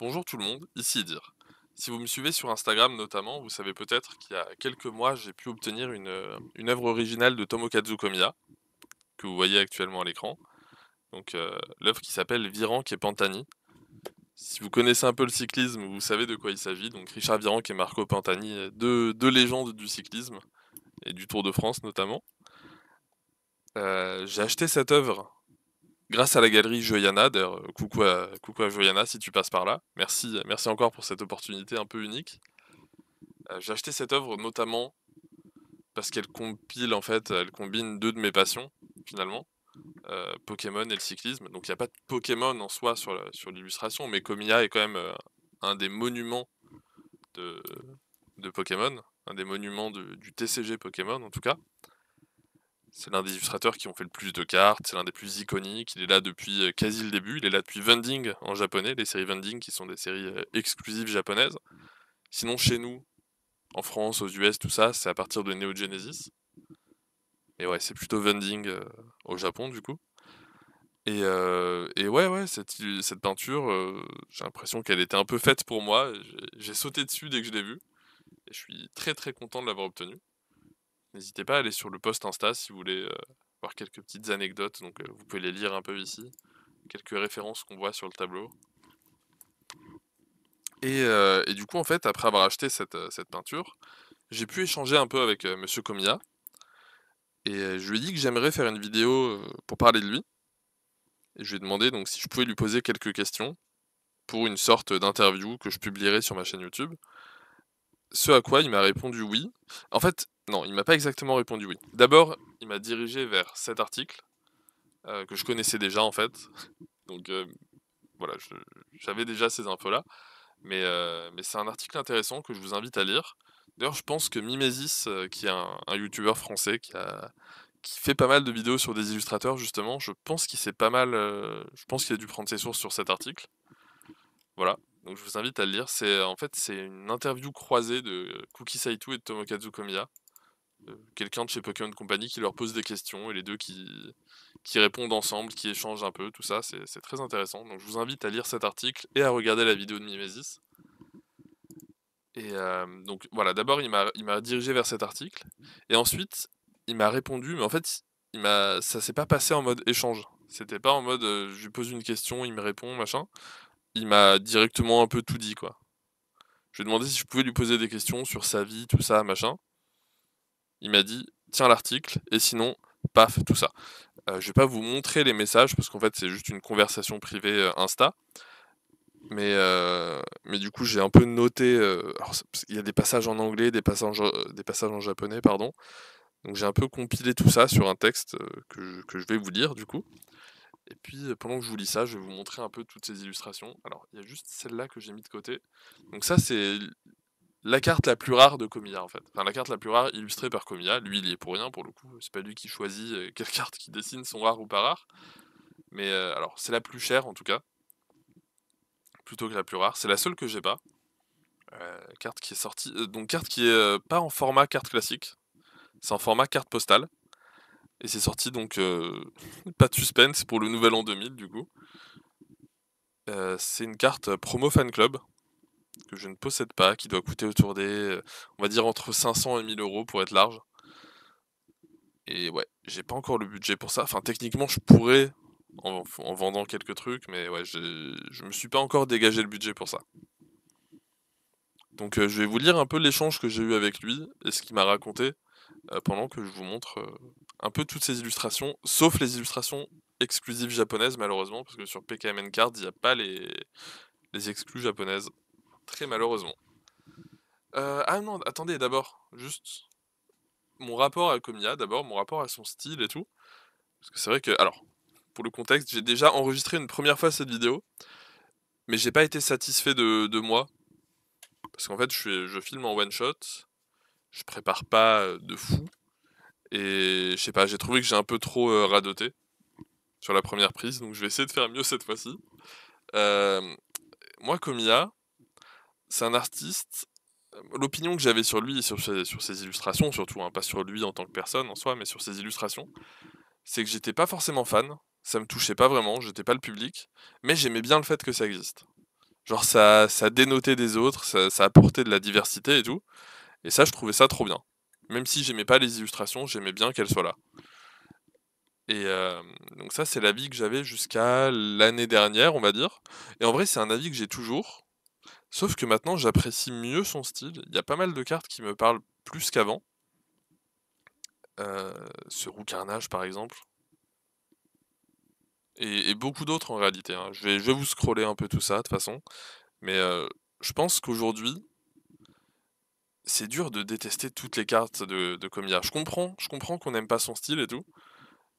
Bonjour tout le monde, ici Dire. Si vous me suivez sur Instagram notamment, vous savez peut-être qu'il y a quelques mois, j'ai pu obtenir une, euh, une œuvre originale de Tomokazu Komiya, que vous voyez actuellement à l'écran. Donc euh, l'œuvre qui s'appelle Virank et Pantani. Si vous connaissez un peu le cyclisme, vous savez de quoi il s'agit. Donc Richard Virank et Marco Pantani, euh, deux, légendes du cyclisme et du Tour de France notamment. j'ai acheté cette œuvre grâce à la galerie Joyana, d'ailleurs, euh, coucou à, coucou Joyana si tu passes par là. Merci, euh, merci encore pour cette opportunité un peu unique. Euh, j'ai acheté cette œuvre notamment parce qu'elle compile, en fait, elle combine deux de mes passions, finalement. Pokémon et le cyclisme. Donc il n'y a pas de Pokémon en soi sur, l'illustration, mais Comia est quand même un des monuments de, Pokémon, un des monuments du TCG Pokémon en tout cas. C'est l'un des illustrateurs qui ont fait le plus de cartes, c'est l'un des plus iconiques, il est là depuis euh, quasi le début, il est là depuis Vending en japonais, les séries Vending qui sont des séries euh, exclusives japonaises. Sinon chez nous, en France, aux US, tout ça, c'est à partir de Neo Genesis. Et ouais, c'est plutôt Vending euh, au Japon du coup. Et, ouais, ouais, cette, peinture, j'ai l'impression qu'elle était un peu faite pour moi. J'ai sauté dessus dès que je l'ai vue. Et je suis très très content de l'avoir obtenue. N'hésitez pas à aller sur le post Insta si vous voulez euh, voir quelques petites anecdotes. Donc euh, vous pouvez les lire un peu ici. Quelques références qu'on voit sur le tableau. Et, euh, du coup, en fait, après avoir acheté cette, peinture, j'ai pu échanger un peu avec M. Monsieur Et je lui ai dit que j'aimerais faire une vidéo pour parler de lui. Et je lui ai demandé donc si je pouvais lui poser quelques questions pour une sorte d'interview que je publierai sur ma chaîne YouTube. Ce à quoi il m'a répondu oui. En fait, non, il m'a pas exactement répondu oui. D'abord, il m'a dirigé vers cet article euh, que je connaissais déjà en fait. Donc euh, voilà, j'avais déjà ces infos-là. Mais, euh, mais c'est un article intéressant que je vous invite à lire. D'ailleurs, je pense que Mimesis, qui est un, YouTuber youtubeur français qui, a, qui fait pas mal de vidéos sur des illustrateurs justement, je pense qu'il pas mal, je pense qu'il a dû prendre ses sources sur cet article. Voilà, donc je vous invite à le lire. C'est en fait c'est une interview croisée de Kuki Saito et de Tomokazu Komiya, quelqu'un de chez Pokémon Company qui leur pose des questions et les deux qui qui répondent ensemble, qui échangent un peu, tout ça, c'est très intéressant. Donc je vous invite à lire cet article et à regarder la vidéo de Mimesis. Et euh, donc voilà, d'abord il m'a dirigé vers cet article, et ensuite il m'a répondu, mais en fait il m'a ça s'est pas passé en mode échange. C'était pas en mode euh, je lui pose une question, il me répond, machin il m'a directement un peu tout dit, quoi. Je lui ai demandé si je pouvais lui poser des questions sur sa vie, tout ça, machin. Il m'a dit, tiens l'article, et sinon, paf, tout ça. Euh, je vais pas vous montrer les messages, parce qu'en fait, c'est juste une conversation privée euh, Insta. Mais, euh, mais du coup, j'ai un peu noté. il y a des passages en anglais, des passages, des passages en japonais, pardon. Donc j'ai un peu compilé tout ça sur un texte que que je vais vous lire, du coup. Et puis, euh, pendant que je vous lis ça, je vais vous montrer un peu toutes ces illustrations. Alors, il y a juste celle-là que j'ai mis de côté. Donc ça, c'est la carte la plus rare de Comilla, en fait. Enfin, la carte la plus rare illustrée par Comilla. Lui, il y est pour rien, pour le coup. C'est pas lui qui choisit euh, quelles cartes qu'il dessine sont rares ou pas rares. Mais euh, alors, c'est la plus chère, en tout cas. Plutôt que la plus rare. C'est la seule que j'ai pas. carte qui est sortie... donc, carte qui est pas en format carte classique. C'est en format carte postale. Et c'est sorti donc euh, pas de suspense pour le nouvel an 2000 du coup. Euh, c'est une carte euh, promo fan club que je ne possède pas, qui doit coûter autour des, on va dire entre 500 et 1000 euros pour être large. Et ouais, j'ai pas encore le budget pour ça. Enfin, techniquement, je pourrais en, vendant quelques trucs, mais ouais, je me suis pas encore dégagé le budget pour ça. Donc, je vais vous lire un peu l'échange que j'ai eu avec lui et ce qu'il m'a raconté pendant que je vous montre un peu toutes ces illustrations, sauf les illustrations exclusives japonaises, malheureusement, parce que sur PKMN Card, il n'y a pas les, les exclus japonaises. Très malheureusement. Euh, ah non, attendez, d'abord, juste mon rapport à Komiya, d'abord, mon rapport à son style et tout. Parce que c'est vrai que, alors, pour le contexte, j'ai déjà enregistré une première fois cette vidéo, mais j'ai pas été satisfait de, de moi. Parce qu'en fait, je, je filme en one shot, je prépare pas euh, de fou. Et je sais pas, j'ai trouvé que j'ai un peu trop euh, radoté sur la première prise, donc je vais essayer de faire mieux cette fois-ci. Euh, moi, Komiya, c'est un artiste. L'opinion que j'avais sur lui et sur ses, sur ses illustrations, surtout, hein, pas sur lui en tant que personne en soi, mais sur ses illustrations, c'est que j'étais pas forcément fan, ça me touchait pas vraiment, j'étais pas le public, mais j'aimais bien le fait que ça existe. Genre, ça, ça dénotait des autres, ça apportait de la diversité et tout. Et ça, je trouvais ça trop bien. Même si j'aimais pas les illustrations, j'aimais bien qu'elles soient là. Et euh, donc ça, c'est l'avis que j'avais jusqu'à l'année dernière, on va dire. Et en vrai, c'est un avis que j'ai toujours. Sauf que maintenant, j'apprécie mieux son style. Il y a pas mal de cartes qui me parlent plus qu'avant. Euh, ce roux carnage, par exemple. Et, beaucoup d'autres, en réalité. Hein. Je, vais, je vous scroller un peu tout ça, de toute façon. Mais euh, je pense qu'aujourd'hui, c'est dur de détester toutes les cartes de, de Je comprends, je comprends qu'on n'aime pas son style et tout,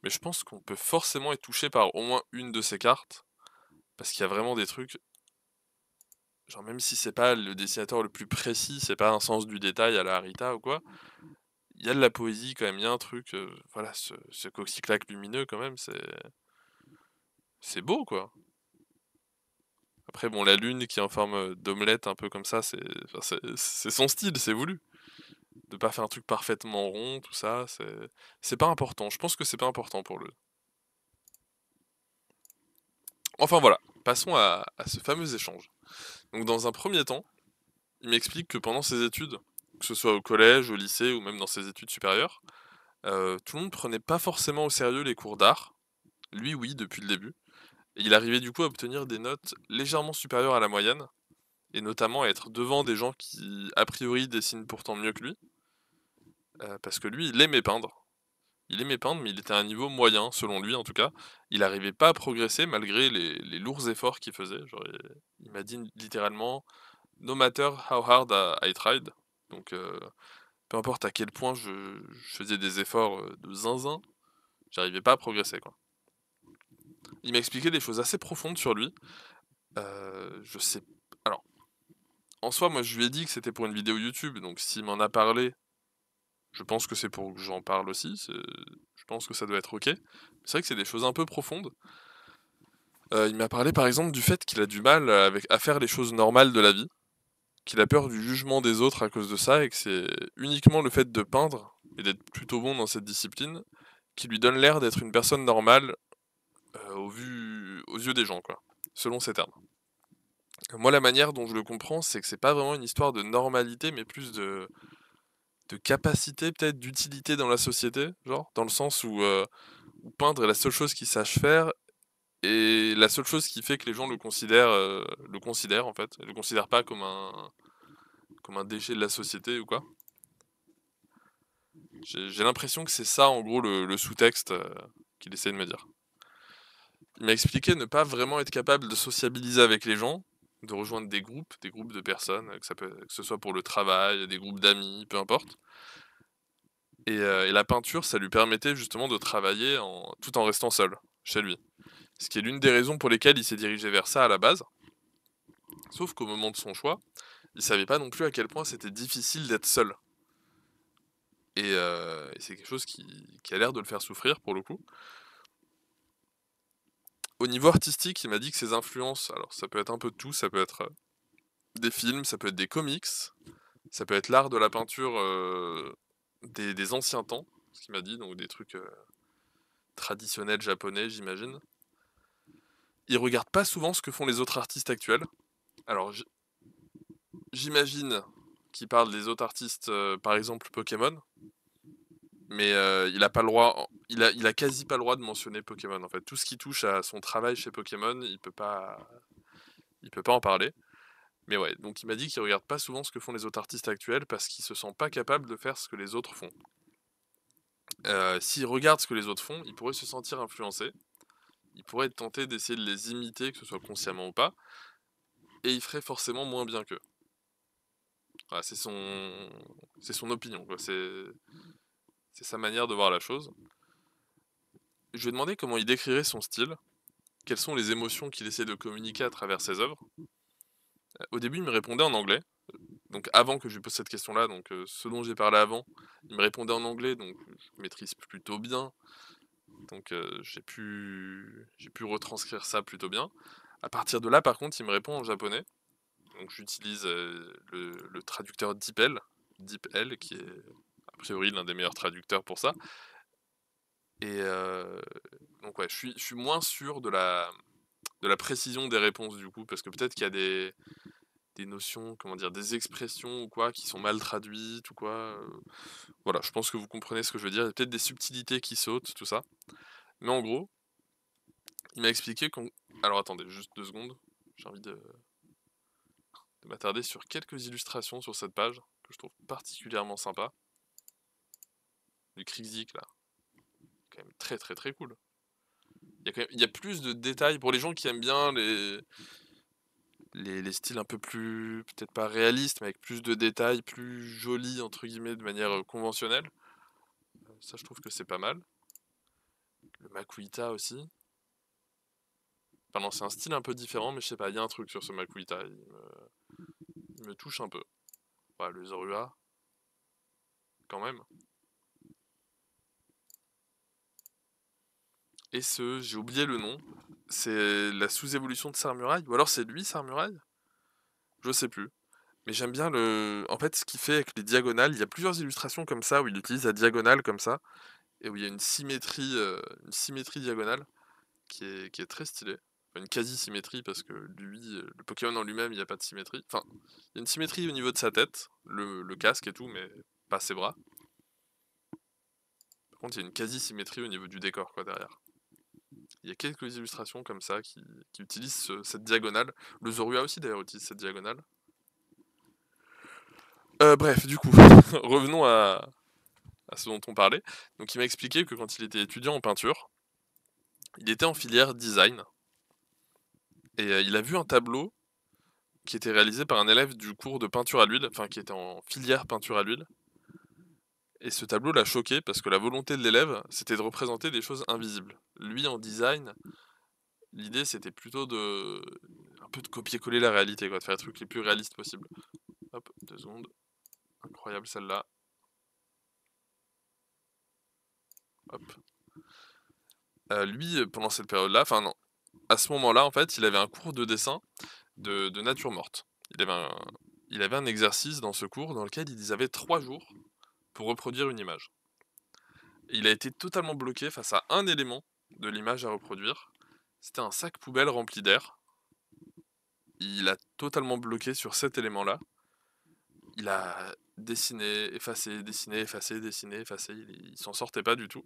mais je pense qu'on peut forcément être touché par au moins une de ses cartes, parce qu'il y a vraiment des trucs. Genre, même si c'est pas le dessinateur le plus précis, c'est pas un sens du détail à la Harita ou quoi, il y a de la poésie quand même, il y a un truc. Euh, voilà, ce, ce lumineux quand même, c'est. C'est beau quoi. Après, bon, la lune qui est en forme euh, d'omelette, un peu comme ça, c'est son style, c'est voulu. De pas faire un truc parfaitement rond, tout ça, c'est pas important. Je pense que c'est pas important pour le. Enfin voilà, passons à, ce fameux échange. Donc, dans un premier temps, il m'explique que pendant ses études, que ce soit au collège, au lycée ou même dans ses études supérieures, euh, tout le monde prenait pas forcément au sérieux les cours d'art. Lui, oui, depuis le début il arrivait du coup à obtenir des notes légèrement supérieures à la moyenne, et notamment à être devant des gens qui, a priori, dessinent pourtant mieux que lui. Euh, parce que lui, il aimait peindre. Il aimait peindre, mais il était à un niveau moyen, selon lui en tout cas. Il n'arrivait pas à progresser malgré les, lourds efforts qu'il faisait. il, m'a dit littéralement No matter how hard I, tried. Donc, euh, peu importe à quel point je, je faisais des efforts euh, de zinzin, j'arrivais pas à progresser. Quoi. Il m'a expliqué des choses assez profondes sur lui. Euh, je sais. Alors, en soi, moi, je lui ai dit que c'était pour une vidéo YouTube, donc s'il m'en a parlé, je pense que c'est pour que j'en parle aussi. Je pense que ça doit être ok. C'est vrai que c'est des choses un peu profondes. Euh, il m'a parlé par exemple du fait qu'il a du mal avec, à faire les choses normales de la vie, qu'il a peur du jugement des autres à cause de ça, et que c'est uniquement le fait de peindre et d'être plutôt bon dans cette discipline qui lui donne l'air d'être une personne normale euh, au vu, aux yeux des gens, quoi, selon ces termes. Moi, la manière dont je le comprends, c'est que c'est pas vraiment une histoire de normalité, mais plus de, de capacité, peut-être d'utilité dans la société, genre, dans le sens où, euh, peindre est la seule chose qu'il sache faire et la seule chose qui fait que les gens le considèrent, euh, le considèrent en fait, ne le considèrent pas comme un, comme un déchet de la société ou quoi. J'ai l'impression que c'est ça en gros le, sous-texte qu'il essaie de me dire. Il m'a expliqué ne pas vraiment être capable de sociabiliser avec les gens, de rejoindre des groupes, des groupes de personnes, que, ce soit pour le travail, des groupes d'amis, peu importe. Euh, et, la peinture, ça lui permettait justement de travailler en, tout en restant seul, chez lui. Ce qui est l'une des raisons pour lesquelles il s'est dirigé vers ça à la base. Sauf qu'au moment de son choix, il savait pas non plus à quel point c'était difficile d'être seul. Et, euh, c'est quelque chose qui a l'air de le faire souffrir pour le coup au niveau artistique, il m'a dit que ses influences, alors ça peut être un peu de tout, ça peut être euh, des films, ça peut être des comics, ça peut être l'art de la peinture euh, des, anciens temps, ce qu'il m'a dit, donc des trucs euh, traditionnels japonais, j'imagine. Il regarde pas souvent ce que font les autres artistes actuels. Alors j'imagine qu'il parle des autres artistes, par exemple Pokémon, mais euh, il a pas le droit, il a, il a quasi pas le droit de mentionner Pokémon. En fait, tout ce qui touche à son travail chez Pokémon, il peut pas, il peut pas en parler. Mais ouais, donc il m'a dit qu'il regarde pas souvent ce que font les autres artistes actuels parce qu'il se sent pas capable de faire ce que les autres font. Euh, s'il regarde ce que les autres font, il pourrait se sentir influencé. Il pourrait être tenté d'essayer de les imiter, que ce soit consciemment ou pas, et il ferait forcément moins bien qu'eux. Voilà, c'est son, c'est son opinion. C'est c'est sa manière de voir la chose. Je lui ai demandé comment il décrirait son style, quelles sont les émotions qu'il essaie de communiquer à travers ses œuvres. Euh, au début, il me répondait en anglais. Donc avant que je lui pose cette question-là, donc euh, ce dont j'ai parlé avant, il me répondait en anglais, donc je maîtrise plutôt bien. Donc euh, j'ai pu pu retranscrire ça plutôt bien. À partir de là, par contre, il me répond en japonais. Donc j'utilise le, le, traducteur DeepL, DeepL qui est a priori l'un des meilleurs traducteurs pour ça. Et euh, donc ouais, je suis, je suis moins sûr de la, de la précision des réponses du coup, parce que peut-être qu'il y a des, des notions, comment dire, des expressions ou quoi, qui sont mal traduites ou quoi. Euh. voilà, je pense que vous comprenez ce que je veux dire. Il y a peut-être des subtilités qui sautent, tout ça. Mais en gros, il m'a expliqué qu'on... Alors attendez, juste deux secondes. J'ai envie de, de m'attarder sur quelques illustrations sur cette page, que je trouve particulièrement sympa du Krizik là. Quand même très très très cool. Il y, a plus de détails pour les gens qui aiment bien les, les, styles un peu plus, peut-être pas réalistes, mais avec plus de détails, plus jolis, entre guillemets, de manière euh, conventionnelle. Euh, ça, je trouve que c'est pas mal. Le Makuita aussi. Pardon, c'est un style un peu différent, mais je sais pas, il y a un truc sur ce Makuita. Il me, touche un peu. Ouais, le Zorua. Quand même. et ce, j'ai oublié le nom, c'est la sous-évolution de Sarmuraille, ou alors c'est lui Sarmuraille Je sais plus. Mais j'aime bien le. En fait, ce qu'il fait avec les diagonales, il y a plusieurs illustrations comme ça où il utilise la diagonale comme ça, et où il y a une symétrie, euh, une symétrie diagonale qui est, qui est très stylée. une quasi-symétrie parce que lui, euh, le Pokémon en lui-même, il n'y a pas de symétrie. Enfin, il y a une symétrie au niveau de sa tête, le, le casque et tout, mais pas ses bras. Par contre, il y a une quasi-symétrie au niveau du décor quoi derrière. Il y a quelques illustrations comme ça qui, utilisent cette diagonale. Le Zorua aussi d'ailleurs utilise cette diagonale. Euh, bref, du coup, revenons à, ce dont on parlait. Donc il m'a expliqué que quand il était étudiant en peinture, il était en filière design. Et euh, il a vu un tableau qui était réalisé par un élève du cours de peinture à l'huile, enfin qui était en filière peinture à l'huile. Et ce tableau l'a choqué parce que la volonté de l'élève, c'était de représenter des choses invisibles. Lui, en design, l'idée, c'était plutôt de un peu de copier-coller la réalité, quoi, de faire les trucs les plus réalistes possible. Hop, deux secondes. Incroyable celle-là. Hop. Euh, lui, pendant cette période-là, enfin non, à ce moment-là, en fait, il avait un cours de dessin de, nature morte. Il avait, un, il avait un exercice dans ce cours dans lequel ils avaient trois jours pour reproduire une image. Il a été totalement bloqué face à un élément de l'image à reproduire. C'était un sac poubelle rempli d'air. Il a totalement bloqué sur cet élément-là. Il a dessiné, effacé, dessiné, effacé, dessiné, effacé. Il, il s'en sortait pas du tout.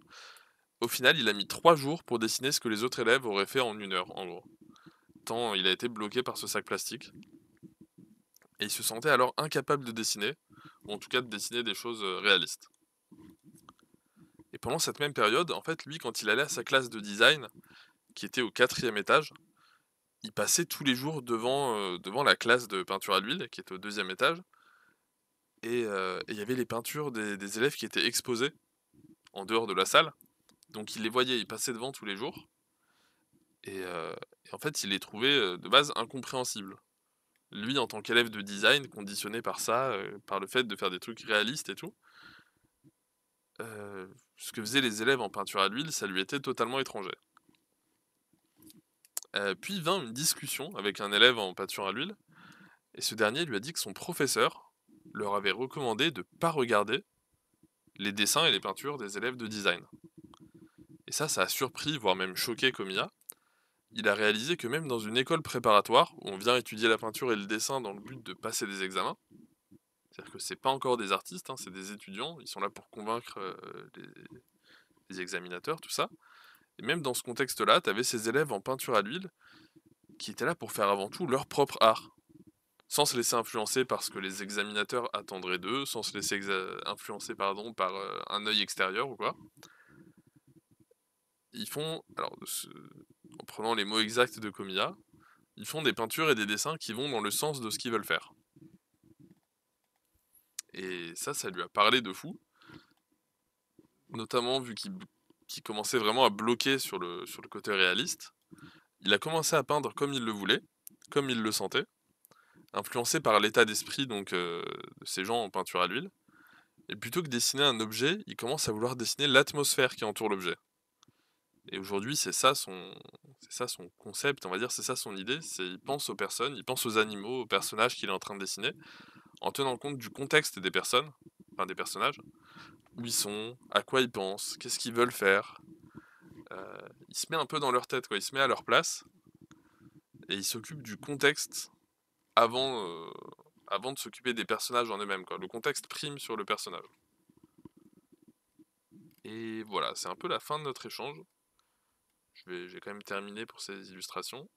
Au final, il a mis trois jours pour dessiner ce que les autres élèves auraient fait en une heure, en gros. Tant il a été bloqué par ce sac plastique. Et il se sentait alors incapable de dessiner en tout cas de dessiner des choses réalistes. Et pendant cette même période, en fait, lui, quand il allait à sa classe de design, qui était au quatrième étage, il passait tous les jours devant, devant la classe de peinture à l'huile, qui était au deuxième étage, et il y avait les peintures des, élèves qui étaient exposées en dehors de la salle. Donc il les voyait, il passait devant tous les jours. Et, et, en fait, il les trouvait de base incompréhensibles lui, en tant qu'élève de design, conditionné par ça, euh, par le fait de faire des trucs réalistes et tout, euh, ce que faisaient les élèves en peinture à l'huile, ça lui était totalement étranger. Euh, puis vint une discussion avec un élève en peinture à l'huile, et ce dernier lui a dit que son professeur leur avait recommandé de ne pas regarder les dessins et les peintures des élèves de design. Et ça, ça a surpris, voire même choqué Comilla, il a réalisé que même dans une école préparatoire, où on vient étudier la peinture et le dessin dans le but de passer des examens, c'est-à-dire que c'est pas encore des artistes, hein, c'est des étudiants, ils sont là pour convaincre euh, les, examinateurs, tout ça. Et même dans ce contexte-là, tu avais ces élèves en peinture à l'huile qui étaient là pour faire avant tout leur propre art, sans se laisser influencer par ce que les examinateurs attendraient d'eux, sans se laisser influencer pardon, par euh, un œil extérieur ou quoi. Ils font, alors, prenant les mots exacts de Comilla, ils font des peintures et des dessins qui vont dans le sens de ce qu'ils veulent faire. Et ça, ça lui a parlé de fou. Notamment vu qu'il commençait vraiment à bloquer sur le, côté réaliste. Il a commencé à peindre comme il le voulait, comme il le sentait, influencé par l'état d'esprit euh, de ces gens en peinture à l'huile. Et plutôt que dessiner un objet, il commence à vouloir dessiner l'atmosphère qui entoure l'objet. Et aujourd'hui, c'est ça son, c'est ça son concept, on va dire, c'est ça son idée. C'est il mmh. pense aux personnes, il pense aux animaux, aux personnages qu'il est en train de dessiner, en tenant compte du contexte des personnes, enfin des personnages, où ils sont, à quoi ils pensent, qu'est-ce qu'ils veulent faire. Euh, il se met un peu dans leur tête, quoi. Il se met à leur place et il s'occupe du contexte avant, euh, avant de s'occuper des personnages en eux-mêmes, quoi. Le contexte prime sur le personnage. Et voilà, c'est un peu la fin de notre échange je vais, quand même terminer pour ces illustrations.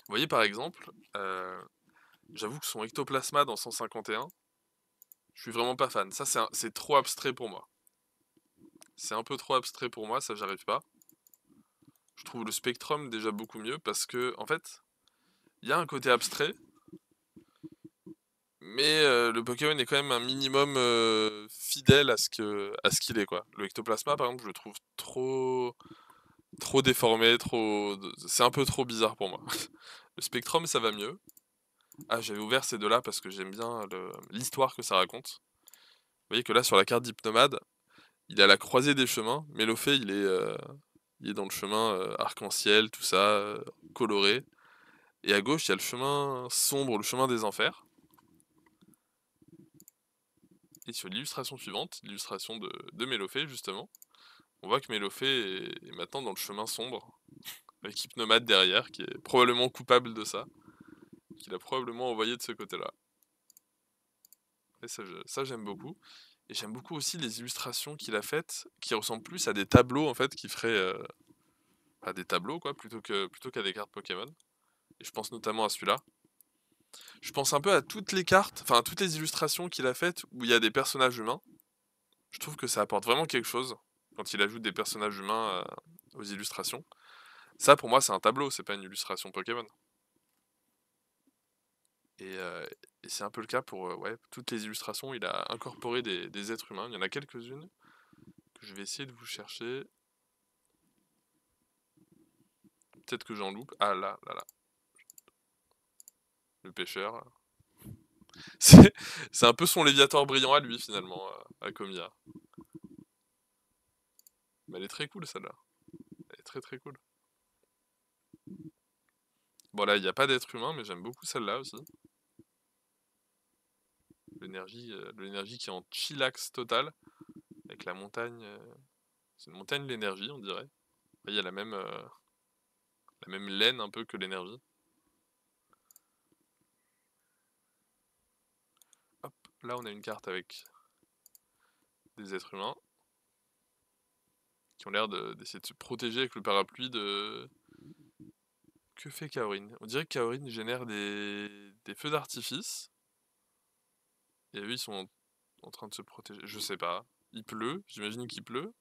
Vous voyez par exemple, euh, j'avoue que son ectoplasma dans 151, je suis vraiment pas fan. Ça c'est trop abstrait pour moi. C'est un peu trop abstrait pour moi, ça j'arrive pas. Je trouve le spectrum déjà beaucoup mieux parce que en fait, il y a un côté abstrait, mais euh, le Pokémon est quand même un minimum euh, fidèle à ce que à ce qu'il est quoi. Le ectoplasma par exemple, je le trouve trop trop déformé, trop c'est un peu trop bizarre pour moi. le Spectrum ça va mieux. Ah, j'avais ouvert ces deux-là parce que j'aime bien l'histoire que ça raconte. Vous voyez que là sur la carte d'hypnomade, il a la croisée des chemins, mais le fait il est euh, il est dans le chemin arc-en-ciel, tout ça coloré. Et à gauche, il y a le chemin sombre, le chemin des enfers et sur l'illustration suivante, l'illustration de, de justement, on voit que Mélophée est, maintenant dans le chemin sombre, avec nomade derrière, qui est probablement coupable de ça, qu'il a probablement envoyé de ce côté-là. Et ça, j'aime beaucoup. Et j'aime beaucoup aussi les illustrations qu'il a faites, qui ressemblent plus à des tableaux en fait, qui ferait à euh, des tableaux quoi, plutôt que plutôt qu'à des cartes Pokémon. Et je pense notamment à celui-là, je pense un peu à toutes les cartes, enfin à toutes les illustrations qu'il a faites où il y a des personnages humains. Je trouve que ça apporte vraiment quelque chose quand il ajoute des personnages humains euh, aux illustrations. Ça, pour moi, c'est un tableau, c'est pas une illustration Pokémon. Et, euh, c'est un peu le cas pour euh, toutes les illustrations. Il a incorporé des, des êtres humains. Il y en a quelques-unes que je vais essayer de vous chercher. Peut-être que j'en loupe. Ah là, là, là le pêcheur. C'est un peu son Léviator brillant à lui, finalement, euh, à Comia. Mais elle est très cool, celle-là. Elle est très très cool. Bon, là, il n'y a pas d'être humain, mais j'aime beaucoup celle-là aussi. L'énergie euh, qui est en chillax total, avec la montagne. Euh, c'est une montagne l'énergie, on dirait. Il y a la même, la même laine un peu que l'énergie. là on a une carte avec des êtres humains qui ont l'air d'essayer de, se protéger avec le parapluie de... Que fait Kaorin On dirait que Kaorin génère des, feux d'artifice. Et eux, ils sont en, train de se protéger. Je sais pas. Il pleut, j'imagine qu'il pleut.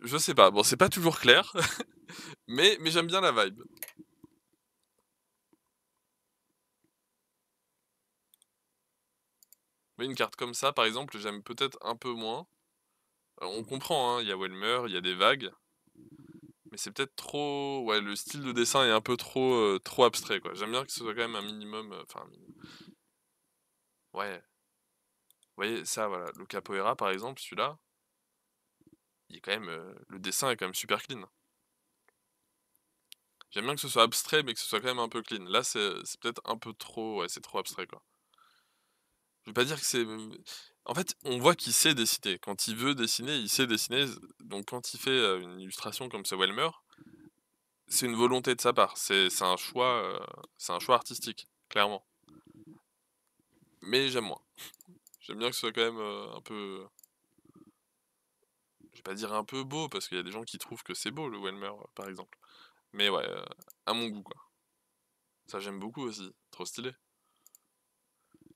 Je sais pas. Bon, c'est pas toujours clair. mais j'aime bien la vibe. une carte comme ça, par exemple, j'aime peut-être un peu moins. Euh, on comprend, hein, il y a Welmer, il y a des vagues. Mais c'est peut-être trop. Ouais, le style de dessin est un peu trop, euh, trop abstrait, quoi. J'aime bien que ce soit quand même un minimum. Euh, enfin, Ouais. Vous voyez, ça, voilà. Le Capoeira, par exemple, celui-là, il est quand même. le dessin est quand même super clean. J'aime bien que ce soit abstrait, mais que ce soit quand même un peu clean. Là, c'est peut-être un peu trop. Ouais, c'est trop abstrait, quoi. Je veux pas dire que c'est. Mmh, en fait, on voit qu'il sait dessiner. Quand il veut dessiner, il sait dessiner. Donc, quand il fait une illustration comme ce Welmer, c'est une volonté de sa part. C'est un choix, c'est un choix artistique, clairement. Mais j'aime moins. J'aime bien que ce soit quand même un peu, je vais pas dire un peu beau parce qu'il y a des gens qui trouvent que c'est beau le Welmer, par exemple. Mais ouais, à mon goût quoi. Ça j'aime beaucoup aussi, trop stylé.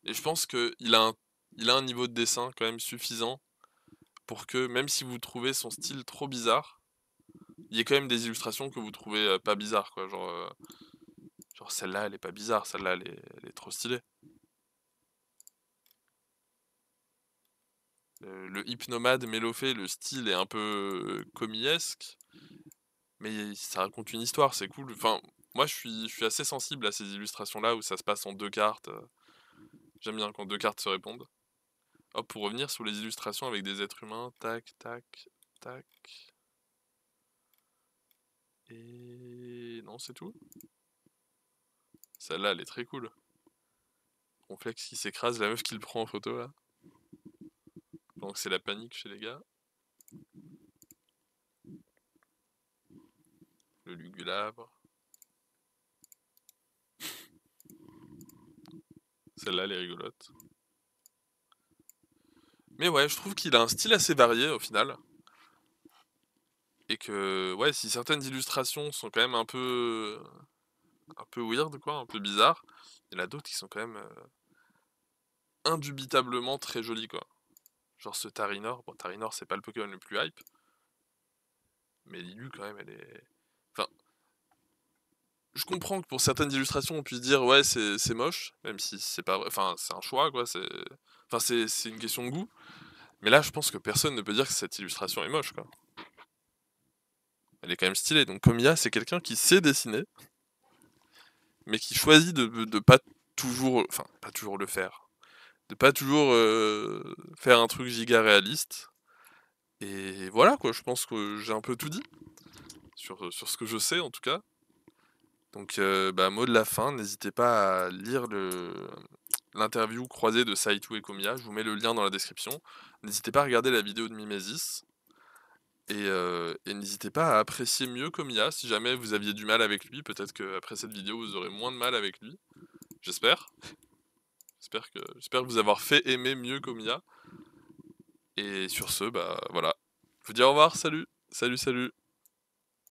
Et je pense qu'il a, un, il a un niveau de dessin quand même suffisant pour que, même si vous trouvez son style trop bizarre, il y ait quand même des illustrations que vous trouvez euh, pas bizarres. Quoi. Genre, euh, genre celle-là, elle est pas bizarre, celle-là, elle est, trop stylée. Euh, le hypnomade mélofé, le style est un peu comiesque, mais ça raconte une histoire, c'est cool. Enfin, moi, je suis, je suis assez sensible à ces illustrations-là où ça se passe en deux cartes. J'aime bien quand deux cartes se répondent. Hop, pour revenir sur les illustrations avec des êtres humains, tac, tac, tac. Et non, c'est tout. Celle-là, elle est très cool. On que qui s'écrase, la meuf qui le prend en photo là. Donc c'est la panique chez les gars. Le lugubre. Celle-là, elle est rigolote. Mais ouais, je trouve qu'il a un style assez varié au final. Et que, ouais, si certaines illustrations sont quand même un peu. un peu weird, quoi, un peu bizarre, il y en a d'autres qui sont quand même. Euh, indubitablement très jolies, quoi. Genre ce Tarinor. Bon, Tarinor, c'est pas le Pokémon le plus hype. Mais Lilu, quand même, elle est je comprends que pour certaines illustrations, on puisse dire ouais, c'est moche, même si c'est pas Enfin, c'est un choix, quoi. C'est enfin, c'est une question de goût. Mais là, je pense que personne ne peut dire que cette illustration est moche, quoi. Elle est quand même stylée. Donc, Komiya, c'est quelqu'un qui sait dessiner, mais qui choisit de, ne pas toujours, enfin, pas toujours le faire, de pas toujours euh, faire un truc giga réaliste. Et voilà, quoi. Je pense que j'ai un peu tout dit sur ce que je sais, en tout cas. Donc, bah, mot de la fin, n'hésitez pas à lire l'interview croisée de Saitou et Komia, Je vous mets le lien dans la description. N'hésitez pas à regarder la vidéo de Mimesis. Et, n'hésitez pas à apprécier mieux Komia, Si jamais vous aviez du mal avec lui, peut-être qu'après cette vidéo, vous aurez moins de mal avec lui. J'espère. J'espère que, j'espère vous avoir fait aimer mieux Komia. Et sur ce, bah voilà. Je vous dis au revoir, salut, salut, salut.